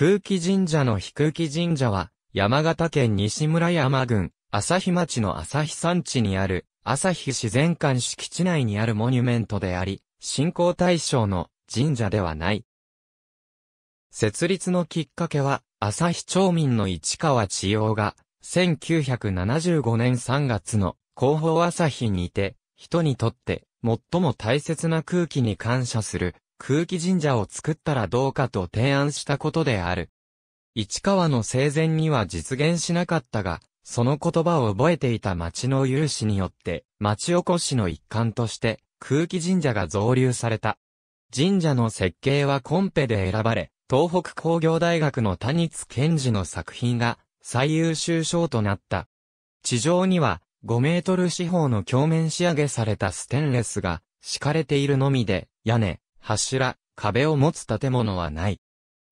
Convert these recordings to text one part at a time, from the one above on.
空気神社の飛空気神社は、山形県西村山郡、朝日町の朝日山地にある、朝日自然館敷地内にあるモニュメントであり、信仰対象の神社ではない。設立のきっかけは、朝日町民の市川千代が、1975年3月の広報朝日にて、人にとって最も大切な空気に感謝する空気神社を作ったらどうかと提案したことである。市川の生前には実現しなかったが、その言葉を覚えていた町の有志によって、町おこしの一環として、空気神社が造立された。神社の設計はコンペで選ばれ、東北工業大学の谷津賢治の作品が最優秀賞となった。地上には5メートル四方の鏡面仕上げされたステンレスが敷かれているのみで、屋根、柱、壁を持つ建物はない。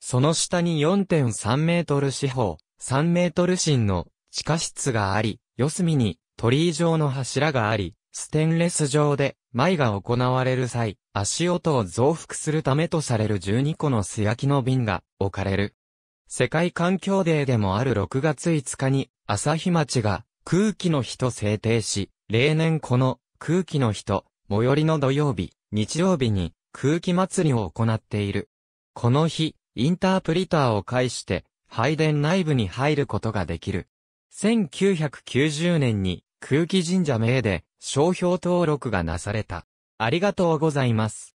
その下に4.3メートル四方、3メートル深の地下室があり、四隅に鳥居状の柱があり、ステンレス状で、舞が行われる際、足音を増幅するためとされる12個の素焼きの瓶が置かれる。世界環境デーでもある6月5日に、朝日町が空気の日と制定し、例年この空気の日と、最寄りの土曜日、日曜日に空気祭りを行っている。この日、インタープリターを介して、拝殿内部に入ることができる。1990年に空気神社名で商標登録がなされた。ありがとうございます。